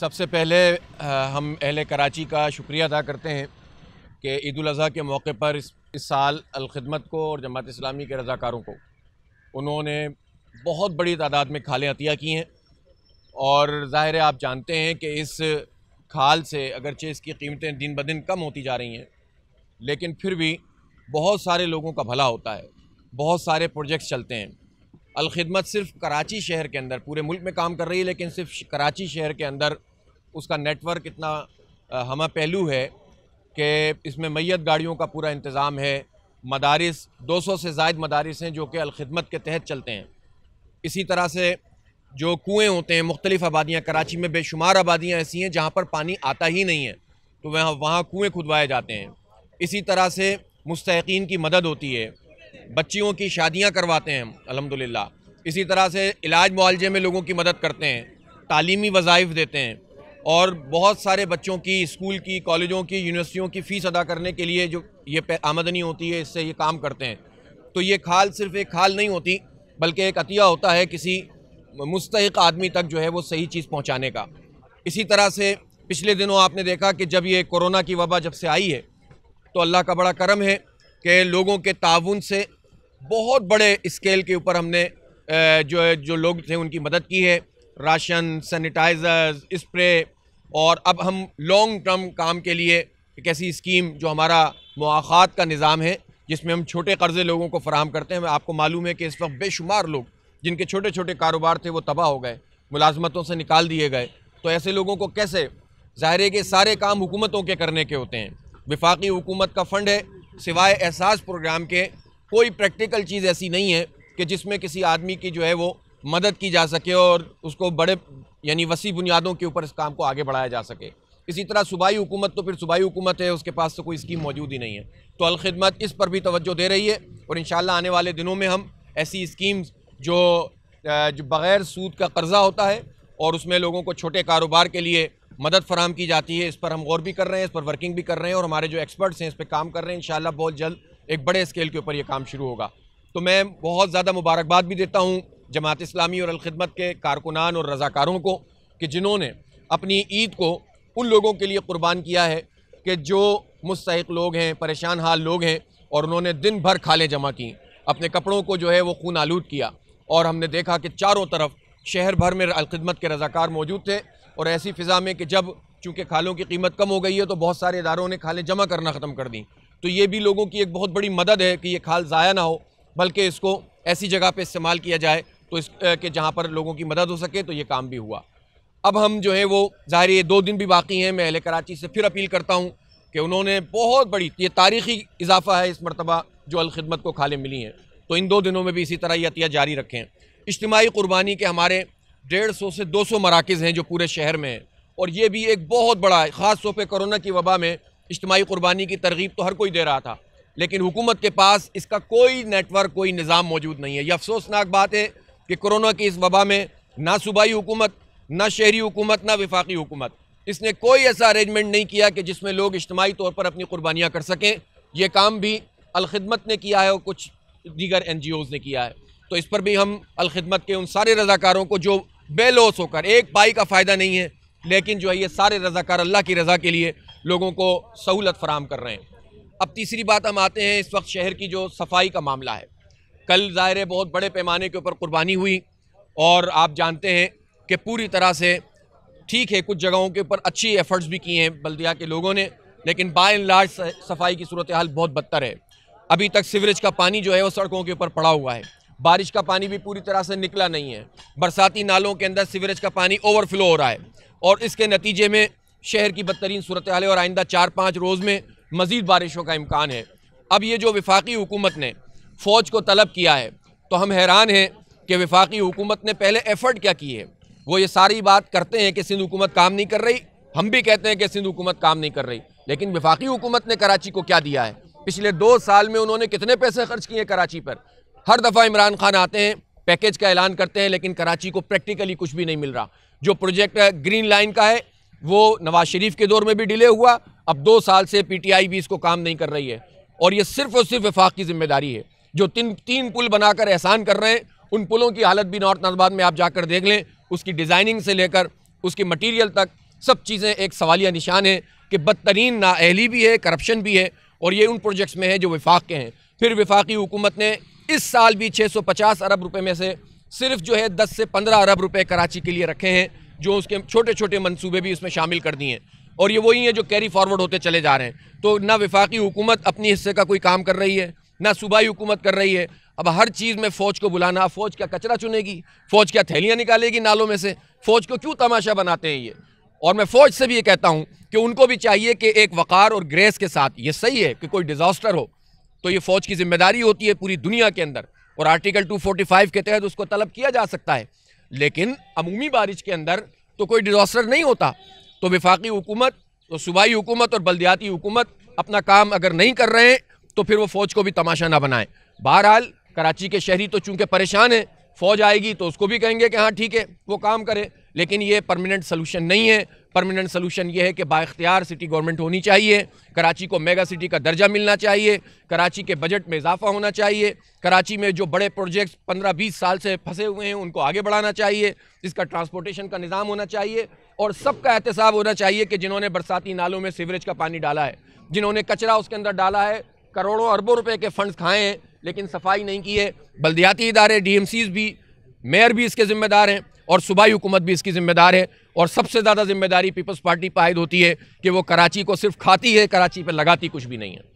सबसे पहले हम अहल कराची का शुक्रिया अदा करते हैं कि ईद अजी के मौके पर इस, इस साल अलखदमत को और जमात इस्लामी के रज़ाकारों को उन्होंने बहुत बड़ी तादाद में खालें अतिया की हैं और ज़ाहिर आप जानते हैं कि इस खाल से अगरचे इसकी कीमतें दिन ब दिन कम होती जा रही हैं लेकिन फिर भी बहुत सारे लोगों का भला होता है बहुत सारे प्रोजेक्ट्स चलते हैं अलखदमत सिर्फ कराची शहर के अंदर पूरे मुल्क में काम कर रही है लेकिन सिर्फ कराची शहर के अंदर उसका नेटवर्क इतना हम पहलू है कि इसमें मैत गाड़ियों का पूरा इंतज़ाम है मदारस 200 से जायद मदारस हैं जो कि अलखदमत के तहत चलते हैं इसी तरह से जो कुएँ होते हैं मुख्तलिफ आबादियाँ कराची में बेशुमार आबादियाँ ऐसी हैं जहाँ पर पानी आता ही नहीं है तो वहाँ वहाँ कुएँ खुदवाए जाते हैं इसी तरह से मुस्तकिन की मदद होती है बच्चियों की शादियाँ करवाते हैं हम अलहमदिल्ला इसी तरह से इलाज मुआलजे में लोगों की मदद करते हैं तालीमी वज़ाइफ देते हैं और बहुत सारे बच्चों की स्कूल की कॉलेजों की यूनिवर्सिटियों की फ़ीस अदा करने के लिए जो ये आमदनी होती है इससे ये काम करते हैं तो ये खाल सिर्फ एक खाल नहीं होती बल्कि एक अतिया होता है किसी मुस्तक आदमी तक जो है वो सही चीज़ पहुँचाने का इसी तरह से पिछले दिनों आपने देखा कि जब ये कोरोना की वबा जब से आई है तो अल्लाह का बड़ा करम है कि लोगों के ताउन से बहुत बड़े स्केल के ऊपर हमने जो है जो लोग थे उनकी मदद की है राशन सैनिटाइज़र्स स्प्रे और अब हम लॉन्ग टर्म काम के लिए एक ऐसी स्कीम जो हमारा मवाक़ात का निज़ाम है जिसमें हम छोटे कर्ज़े लोगों को फराम करते हैं आपको मालूम है कि इस वक्त बेशुमार लोग जिनके छोटे छोटे कारोबार थे वो तबाह हो गए मुलाजमतों से निकाल दिए गए तो ऐसे लोगों को कैसे ज़ाहिर है कि सारे काम हुकूमतों के करने के होते हैं विफाक़ी हुकूमत का फ़ंड है सिवाय एहसास प्रोग्राम के कोई प्रैक्टिकल चीज़ ऐसी नहीं है कि जिसमें किसी आदमी की जो है वो मदद की जा सके और उसको बड़े यानी वसी बुनियादों के ऊपर इस काम को आगे बढ़ाया जा सके इसी तरह सूबाई हुकूमत तो फिर सूबाई हुकूमत है उसके पास तो कोई स्कीम मौजूद ही नहीं है तो अलखदमत इस पर भी तोज्जो दे रही है और इन आने वाले दिनों में हम ऐसी स्कीम्स जो, जो बग़ैर सूद का कर्ज़ा होता है और उसमें लोगों को छोटे कारोबार के लिए मदद फराम की जाती है इस पर हम गौर भी कर रहे हैं इस पर वर्किंग भी कर रहे हैं और हमारे जो एक्सपर्ट्स हैं इस पर काम कर रहे हैं इन बहुत जल्द एक बड़े स्केल के ऊपर ये काम शुरू होगा तो मैं बहुत ज़्यादा मुबारकबाद भी देता हूँ जमात इस्लामी और अलखदमत के कारकुनान और रज़ाकारों को कि जिन्होंने अपनी ईद को उन लोगों के लिए कुर्बान किया है कि जो मुस्तक लोग हैं परेशान हाल लोग हैं और उन्होंने दिन भर खालें जमा की अपने कपड़ों को जो है वो खून आलूद किया और हमने देखा कि चारों तरफ शहर भर में अलखदमत के रज़ाकार मौजूद थे और ऐसी फ़िज़ा में कि जब चूँकि खालों की कीमत कम हो गई है तो बहुत सारे इदारों ने खालें जमा करना ख़त्म कर दी तो ये भी लोगों की एक बहुत बड़ी मदद है कि ये खाल ज़ाया ना हो बल्कि इसको ऐसी जगह पर इस्तेमाल किया जाए तो इस के जहाँ पर लोगों की मदद हो सके तो ये काम भी हुआ अब हम जो है वो ज़ाहिर ये दो दिन भी बाकी हैं मैं अहले कराची से फिर अपील करता हूँ कि उन्होंने बहुत बड़ी ये तारीखी इजाफ़ा है इस मरतबा जो अलखदमत को खाले मिली हैं तो इन दो दिनों में भी इसी तरह ये अतिया जारी रखें इज्तमाही क़ुरबानी के हमारे डेढ़ सौ से दो सौ मराकज़ हैं जो पूरे शहर में हैं और ये भी एक बहुत बड़ा ख़ास तौर पर कोरोना की वबा में इज्तमी कुर्बानी की तरगीब तो हर कोई दे रहा था लेकिन हुकूमत के पास इसका कोई नेटवर्क कोई निज़ाम मौजूद नहीं है यह अफसोसनाक बात है कि कोरोना की इस वबा में ना सूबाई हुकूमत ना शहरी हुकूमत ना विफाक़ी हुकूमत इसने कोई ऐसा अरेंजमेंट नहीं किया कि जिसमें लोग इज्तमी तौर पर अपनी कुर्बानियाँ कर सकें ये काम भी अलखदमत ने किया है और कुछ दीगर एन जी ओज़ ने किया है तो इस पर भी हम अलखदमत के उन सारे रज़ाकारों को जो बेलोस होकर एक पाई का फ़ायदा नहीं है लेकिन जो है ये सारे रज़ाकार अल्लाह की रज़ा के लिए लोगों को सहूलत फराम कर रहे हैं अब तीसरी बात हम आते हैं इस वक्त शहर की जो सफाई का मामला है कल ज़ाहिर बहुत बड़े पैमाने के ऊपर कुर्बानी हुई और आप जानते हैं कि पूरी तरह से ठीक है कुछ जगहों के ऊपर अच्छी एफर्ट्स भी किए हैं बल्दिया के लोगों ने लेकिन बाय एंड लार्ज सफाई की सूरत हाल बहुत बदतर है अभी तक सीवरेज का पानी जो है वो सड़कों के ऊपर पड़ा हुआ है बारिश का पानी भी पूरी तरह से निकला नहीं है बरसाती नालों के अंदर सीवरेज का पानी ओवरफ्लो हो रहा है और इसके नतीजे में शहर की बदतरीन सूरत हाल है और आइंदा चार पाँच रोज़ में मज़ीद बारिशों का इम्कान है अब ये जो विफाक़ी हुकूमत ने फ़ौज को तलब किया है तो हम हैरान हैं कि विफाक़ी हुकूमत ने पहले एफर्ट क्या की है वो ये सारी बात करते हैं कि सिंध हुकूमत काम नहीं कर रही हम भी कहते हैं कि सिंध हुकूमत काम नहीं कर रही लेकिन विफाक़ी हुकूमत ने कराची को क्या दिया है पिछले दो साल में उन्होंने कितने पैसे खर्च किए कराची पर हर दफ़ा इमरान खान आते हैं पैकेज का ऐलान करते हैं लेकिन कराची को प्रैक्टिकली कुछ भी नहीं मिल रहा जो प्रोजेक्ट ग्रीन लाइन का है वो नवाज शरीफ के दौर में भी डिले हुआ अब दो साल से पीटीआई भी इसको काम नहीं कर रही है और ये सिर्फ और सिर्फ विफाक की जिम्मेदारी है जो तीन तीन पुल बनाकर एहसान कर रहे हैं उन पुलों की हालत भी नॉर्थ नाजबाद में आप जाकर देख लें उसकी डिज़ाइनिंग से लेकर उसके मटीरियल तक सब चीज़ें एक सवालिया निशान है कि बदतरीन नाअहली भी है करप्शन भी है और ये उन प्रोजेक्ट्स में है जो विफाक के हैं फिर विफाकी हुकूमत ने इस साल भी पचास अरब रुपये में से सिर्फ जो है दस से पंद्रह अरब रुपये कराची के लिए रखे हैं जो उसके छोटे छोटे मनसूबे भी उसमें शामिल कर दिए हैं और ये वही हैं जो कैरी फॉरवर्ड होते चले जा रहे हैं तो ना विफाकी हुकूमत अपनी हिस्से का कोई काम कर रही है ना सूबाई हुकूमत कर रही है अब हर चीज़ में फ़ौज को बुलाना फ़ौज क्या कचरा चुनेगी फ़ौज क्या थैलियाँ निकालेगी नालों में से फ़ौज को क्यों तमाशा बनाते हैं ये और मैं फ़ौज से भी ये कहता हूँ कि उनको भी चाहिए कि एक वक़ार और ग्रेस के साथ ये सही है कि कोई डिज़ास्टर हो तो ये फ़ौज की जिम्मेदारी होती है पूरी दुनिया के अंदर और आर्टिकल 245 के तहत उसको तलब किया जा सकता है लेकिन अमूमी बारिश के अंदर तो कोई डिज़ास्टर नहीं होता तो विफाकी हुकूमत तो सूबाई हुकूमत और बलदियाती हुकूमत अपना काम अगर नहीं कर रहे हैं तो फिर वो फ़ौज को भी तमाशा ना बनाएं बहरहाल कराची के शहरी तो चूंकि परेशान हैं फ़ौज आएगी तो उसको भी कहेंगे कि हाँ ठीक है वो काम करे लेकिन ये परमानेंट सोलूशन नहीं है परमानेंट सोलूशन ये है कि बाख्तियार सिटी गवर्नमेंट होनी चाहिए कराची को मेगा सिटी का दर्जा मिलना चाहिए कराची के बजट में इजाफा होना चाहिए कराची में जो बड़े प्रोजेक्ट्स पंद्रह बीस साल से फंसे हुए हैं उनको आगे बढ़ाना चाहिए इसका ट्रांसपोर्टेशन का निज़ाम होना चाहिए और सबका एहतसाब होना चाहिए कि जिन्होंने बरसाती नालों में सीवरेज का पानी डाला है जिन्होंने कचरा उसके अंदर डाला है करोड़ों अरबों रुपये के फंडस खाए हैं लेकिन सफाई नहीं की है बल्दियाती इदारे डी भी मेयर भी इसके ज़िम्मेदार हैं और सूबाई हुकूमत भी इसकी ज़िम्मेदार है और सबसे ज़्यादा जिम्मेदारी पीपल्स पार्टी पर आयद होती है कि वो कराची को सिर्फ खाती है कराची पर लगाती कुछ भी नहीं है